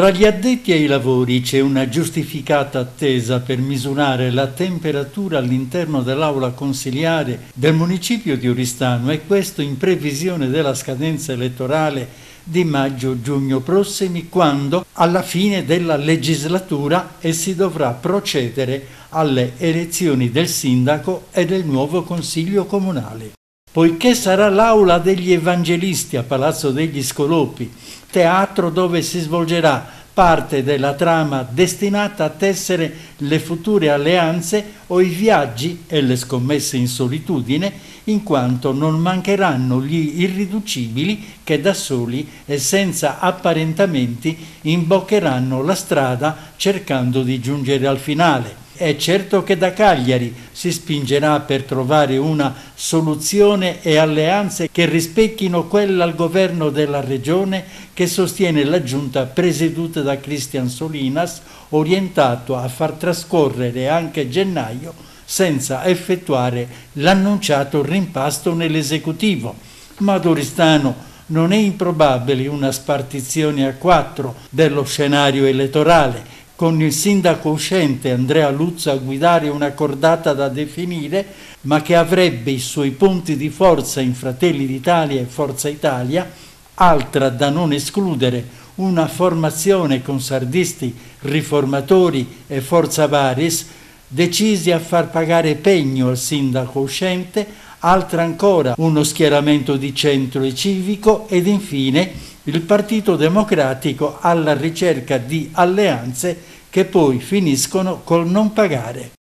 Tra gli addetti ai lavori c'è una giustificata attesa per misurare la temperatura all'interno dell'aula consiliare del municipio di Oristano e questo in previsione della scadenza elettorale di maggio-giugno prossimi quando alla fine della legislatura e si dovrà procedere alle elezioni del sindaco e del nuovo consiglio comunale. Poiché sarà l'aula degli evangelisti a Palazzo degli Scolopi teatro dove si svolgerà parte della trama destinata a tessere le future alleanze o i viaggi e le scommesse in solitudine, in quanto non mancheranno gli irriducibili che da soli e senza apparentamenti imboccheranno la strada cercando di giungere al finale è certo che da Cagliari si spingerà per trovare una soluzione e alleanze che rispecchino quella al governo della regione che sostiene la giunta presieduta da Cristian Solinas, orientato a far trascorrere anche gennaio senza effettuare l'annunciato rimpasto nell'esecutivo. Ma Doristano non è improbabile una spartizione a quattro dello scenario elettorale con il sindaco uscente Andrea Luzza a guidare una cordata da definire, ma che avrebbe i suoi punti di forza in Fratelli d'Italia e Forza Italia, altra da non escludere una formazione con sardisti, riformatori e Forza Varis, decisi a far pagare pegno al sindaco uscente, altra ancora uno schieramento di centro e civico ed infine il Partito Democratico alla ricerca di alleanze che poi finiscono col non pagare.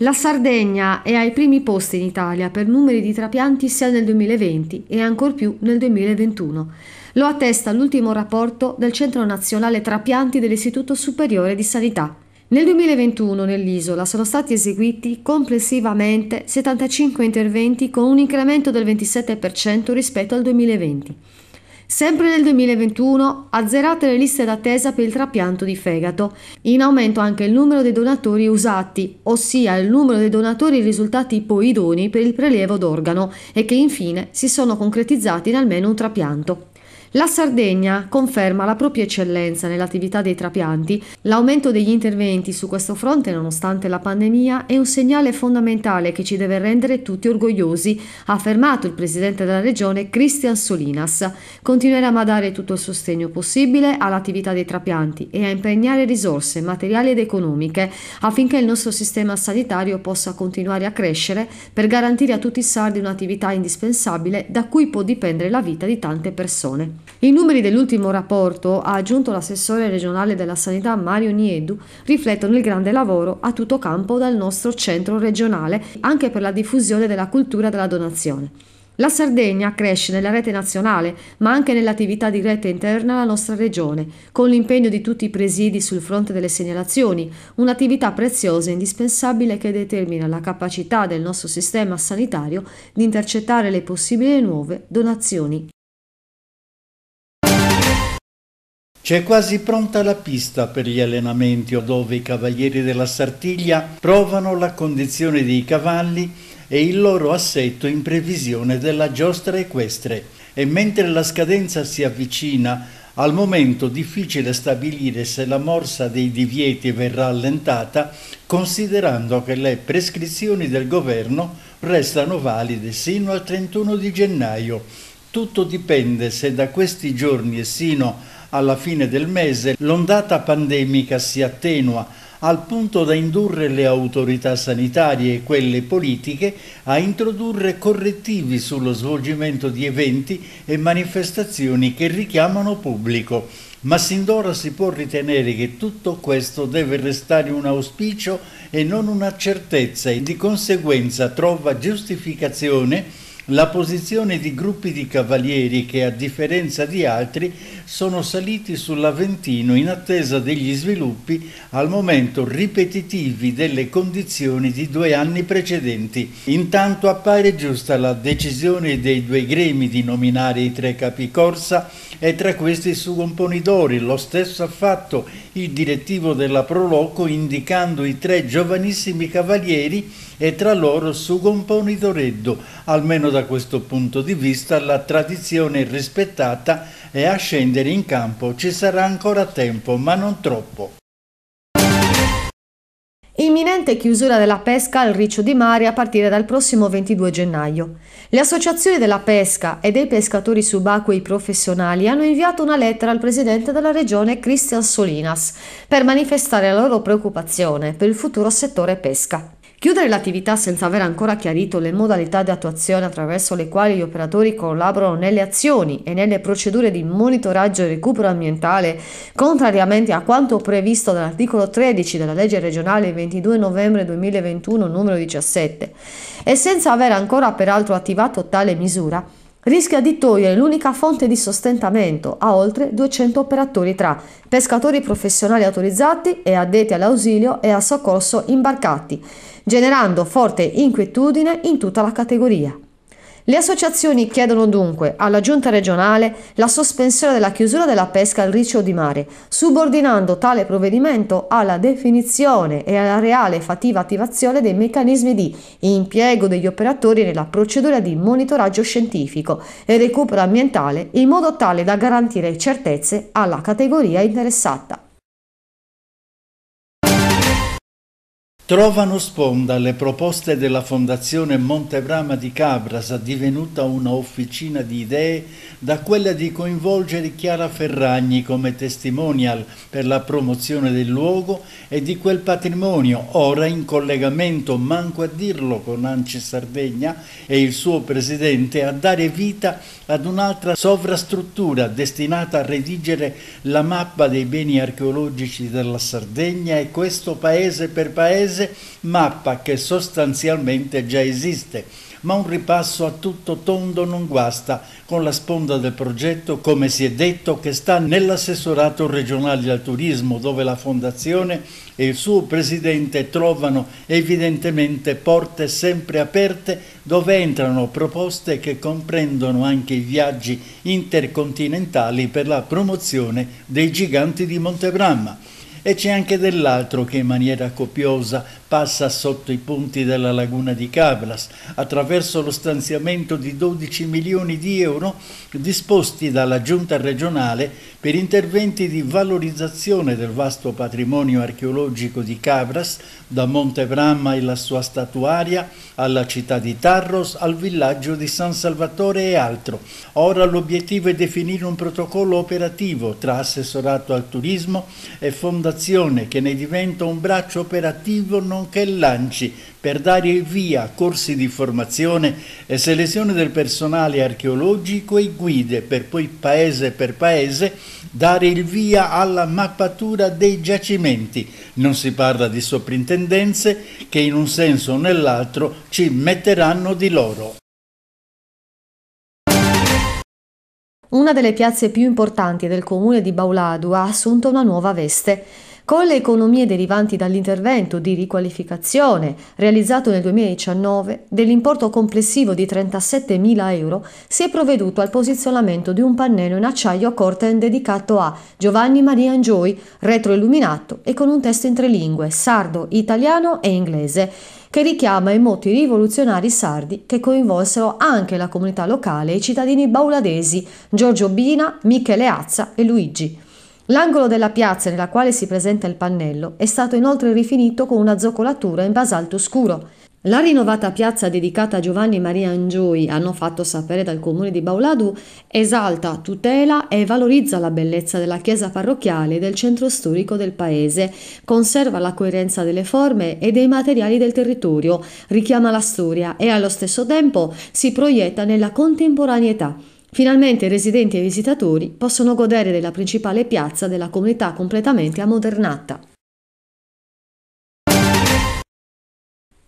La Sardegna è ai primi posti in Italia per numeri di trapianti sia nel 2020 e ancor più nel 2021. Lo attesta l'ultimo rapporto del Centro Nazionale Trapianti dell'Istituto Superiore di Sanità. Nel 2021 nell'isola sono stati eseguiti complessivamente 75 interventi con un incremento del 27% rispetto al 2020. Sempre nel 2021 azzerate le liste d'attesa per il trapianto di fegato. In aumento anche il numero dei donatori usati, ossia il numero dei donatori risultati poi idonei per il prelievo d'organo e che infine si sono concretizzati in almeno un trapianto. La Sardegna conferma la propria eccellenza nell'attività dei trapianti. L'aumento degli interventi su questo fronte, nonostante la pandemia, è un segnale fondamentale che ci deve rendere tutti orgogliosi, ha affermato il presidente della regione Cristian Solinas. Continueremo a dare tutto il sostegno possibile all'attività dei trapianti e a impegnare risorse materiali ed economiche affinché il nostro sistema sanitario possa continuare a crescere per garantire a tutti i sardi un'attività indispensabile da cui può dipendere la vita di tante persone. I numeri dell'ultimo rapporto, ha aggiunto l'assessore regionale della sanità Mario Niedu, riflettono il grande lavoro a tutto campo dal nostro centro regionale anche per la diffusione della cultura della donazione. La Sardegna cresce nella rete nazionale, ma anche nell'attività di rete interna alla nostra regione, con l'impegno di tutti i presidi sul fronte delle segnalazioni, un'attività preziosa e indispensabile che determina la capacità del nostro sistema sanitario di intercettare le possibili nuove donazioni. C'è quasi pronta la pista per gli allenamenti o dove i cavalieri della Sartiglia provano la condizione dei cavalli e il loro assetto in previsione della giostra equestre e mentre la scadenza si avvicina al momento difficile stabilire se la morsa dei divieti verrà allentata considerando che le prescrizioni del governo restano valide sino al 31 di gennaio. Tutto dipende se da questi giorni e sino a alla fine del mese l'ondata pandemica si attenua al punto da indurre le autorità sanitarie e quelle politiche a introdurre correttivi sullo svolgimento di eventi e manifestazioni che richiamano pubblico. Ma sin d'ora si può ritenere che tutto questo deve restare un auspicio e non una certezza e di conseguenza trova giustificazione la posizione di gruppi di cavalieri che, a differenza di altri, sono saliti sull'Aventino in attesa degli sviluppi al momento ripetitivi delle condizioni di due anni precedenti. Intanto appare giusta la decisione dei due gremi di nominare i tre capi corsa e tra questi su Componidori. Lo stesso ha fatto il direttivo della Proloco indicando i tre giovanissimi cavalieri e tra loro su Componitoreddo, almeno da da questo punto di vista la tradizione è rispettata e a scendere in campo ci sarà ancora tempo, ma non troppo. Imminente chiusura della pesca al riccio di mare a partire dal prossimo 22 gennaio. Le associazioni della pesca e dei pescatori subacquei professionali hanno inviato una lettera al presidente della regione Cristian Solinas per manifestare la loro preoccupazione per il futuro settore pesca. Chiudere l'attività senza aver ancora chiarito le modalità di attuazione attraverso le quali gli operatori collaborano nelle azioni e nelle procedure di monitoraggio e recupero ambientale, contrariamente a quanto previsto dall'articolo 13 della legge regionale 22 novembre 2021 numero 17, e senza aver ancora peraltro attivato tale misura, rischia di togliere l'unica fonte di sostentamento a oltre 200 operatori tra pescatori professionali autorizzati e addetti all'ausilio e al soccorso imbarcati, generando forte inquietudine in tutta la categoria. Le associazioni chiedono dunque alla Giunta regionale la sospensione della chiusura della pesca al riccio di mare, subordinando tale provvedimento alla definizione e alla reale fattiva attivazione dei meccanismi di impiego degli operatori nella procedura di monitoraggio scientifico e recupero ambientale in modo tale da garantire certezze alla categoria interessata. trovano sponda le proposte della Fondazione Montebrama di Cabras, divenuta una officina di idee, da quella di coinvolgere Chiara Ferragni come testimonial per la promozione del luogo e di quel patrimonio, ora in collegamento, manco a dirlo, con Anci Sardegna e il suo presidente, a dare vita ad un'altra sovrastruttura destinata a redigere la mappa dei beni archeologici della Sardegna e questo paese per paese paese, mappa che sostanzialmente già esiste, ma un ripasso a tutto tondo non guasta, con la sponda del progetto, come si è detto, che sta nell'assessorato regionale al turismo, dove la Fondazione e il suo presidente trovano evidentemente porte sempre aperte, dove entrano proposte che comprendono anche i viaggi intercontinentali per la promozione dei giganti di Montebramma e c'è anche dell'altro che in maniera copiosa passa sotto i punti della laguna di Cablas attraverso lo stanziamento di 12 milioni di euro disposti dalla giunta regionale per interventi di valorizzazione del vasto patrimonio archeologico di Cabras da Monte Bramma e la sua statuaria alla città di Tarros al villaggio di San Salvatore e altro. Ora l'obiettivo è definire un protocollo operativo tra assessorato al turismo e fondazione che ne diventa un braccio operativo non nonché lanci per dare il via a corsi di formazione e selezione del personale archeologico e guide per poi paese per paese dare il via alla mappatura dei giacimenti. Non si parla di soprintendenze che in un senso o nell'altro ci metteranno di loro. Una delle piazze più importanti del comune di Bauladu ha assunto una nuova veste. Con le economie derivanti dall'intervento di riqualificazione realizzato nel 2019, dell'importo complessivo di 37.000 euro, si è provveduto al posizionamento di un pannello in acciaio Corten dedicato a Giovanni Maria Angioi, retroilluminato e con un testo in tre lingue, sardo, italiano e inglese, che richiama i moti rivoluzionari sardi che coinvolsero anche la comunità locale e i cittadini bauladesi Giorgio Bina, Michele Azza e Luigi. L'angolo della piazza nella quale si presenta il pannello è stato inoltre rifinito con una zoccolatura in basalto scuro. La rinnovata piazza dedicata a Giovanni Maria Angioi, hanno fatto sapere dal comune di Bauladu, esalta, tutela e valorizza la bellezza della chiesa parrocchiale e del centro storico del paese, conserva la coerenza delle forme e dei materiali del territorio, richiama la storia e allo stesso tempo si proietta nella contemporaneità. Finalmente residenti e visitatori possono godere della principale piazza della comunità completamente ammodernata.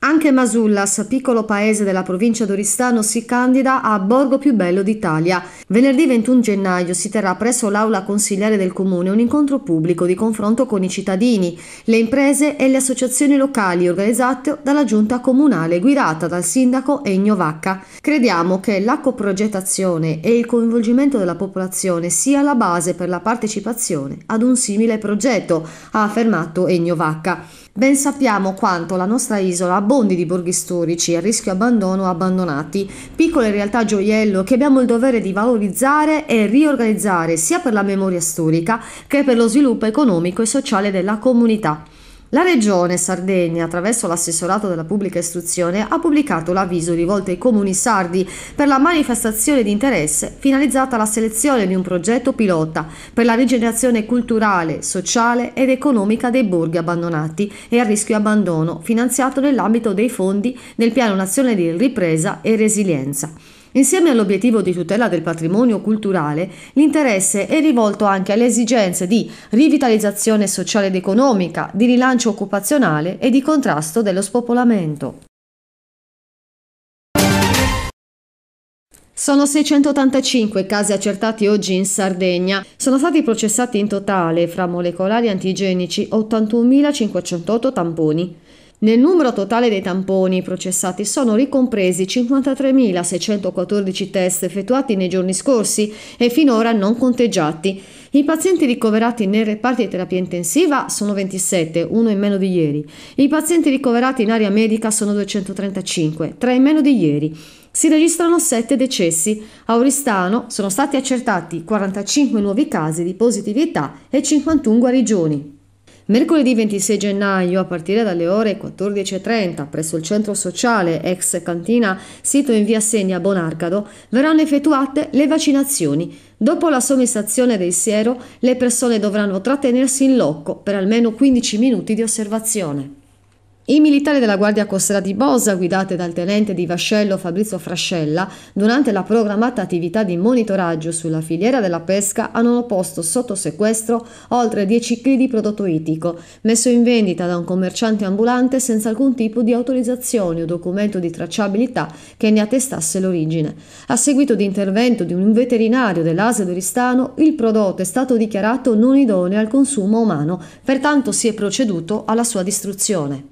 Anche Masullas, piccolo paese della provincia d'Oristano, si candida a Borgo più bello d'Italia. Venerdì 21 gennaio si terrà presso l'aula consigliare del comune un incontro pubblico di confronto con i cittadini, le imprese e le associazioni locali organizzato dalla giunta comunale guidata dal sindaco Egno Vacca. Crediamo che la coprogettazione e il coinvolgimento della popolazione sia la base per la partecipazione ad un simile progetto, ha affermato Egno Vacca. Ben sappiamo quanto la nostra isola abbondi di borghi storici a rischio abbandono o abbandonati, piccole realtà gioiello che abbiamo il dovere di valorizzare e riorganizzare sia per la memoria storica che per lo sviluppo economico e sociale della comunità. La Regione Sardegna, attraverso l'assessorato della pubblica istruzione, ha pubblicato l'avviso rivolto ai comuni sardi per la manifestazione di interesse finalizzata alla selezione di un progetto pilota per la rigenerazione culturale, sociale ed economica dei borghi abbandonati e a rischio abbandono, finanziato nell'ambito dei fondi del Piano Nazionale di Ripresa e Resilienza. Insieme all'obiettivo di tutela del patrimonio culturale, l'interesse è rivolto anche alle esigenze di rivitalizzazione sociale ed economica, di rilancio occupazionale e di contrasto dello spopolamento. Sono 685 casi accertati oggi in Sardegna. Sono stati processati in totale, fra molecolari antigenici, 81.508 tamponi. Nel numero totale dei tamponi processati sono ricompresi 53.614 test effettuati nei giorni scorsi e finora non conteggiati. I pazienti ricoverati nei reparti di terapia intensiva sono 27, uno in meno di ieri. I pazienti ricoverati in area medica sono 235, 3 in meno di ieri. Si registrano 7 decessi. A Oristano sono stati accertati 45 nuovi casi di positività e 51 guarigioni. Mercoledì 26 gennaio, a partire dalle ore 14.30, presso il centro sociale ex cantina, sito in via Segna Bonarcado, verranno effettuate le vaccinazioni. Dopo la somministrazione del siero, le persone dovranno trattenersi in loco per almeno 15 minuti di osservazione. I militari della Guardia Costiera di Bosa, guidati dal tenente di vascello Fabrizio Frascella, durante la programmata attività di monitoraggio sulla filiera della pesca hanno posto sotto sequestro oltre 10 kg di prodotto itico, messo in vendita da un commerciante ambulante senza alcun tipo di autorizzazione o documento di tracciabilità che ne attestasse l'origine. A seguito di intervento di un veterinario dell'Ase d'Oristano, il prodotto è stato dichiarato non idoneo al consumo umano, pertanto si è proceduto alla sua distruzione.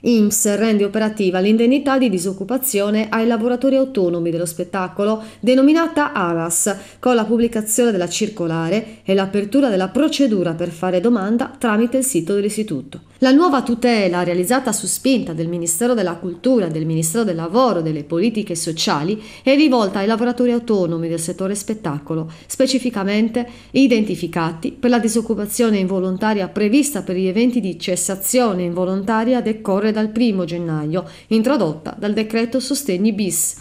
INPS rende operativa l'indennità di disoccupazione ai lavoratori autonomi dello spettacolo, denominata ARAS, con la pubblicazione della circolare e l'apertura della procedura per fare domanda tramite il sito dell'istituto. La nuova tutela realizzata su spinta del Ministero della Cultura, del Ministero del Lavoro e delle Politiche Sociali è rivolta ai lavoratori autonomi del settore spettacolo, specificamente identificati per la disoccupazione involontaria prevista per gli eventi di cessazione involontaria a decorre dal 1 gennaio, introdotta dal decreto Sostegni bis.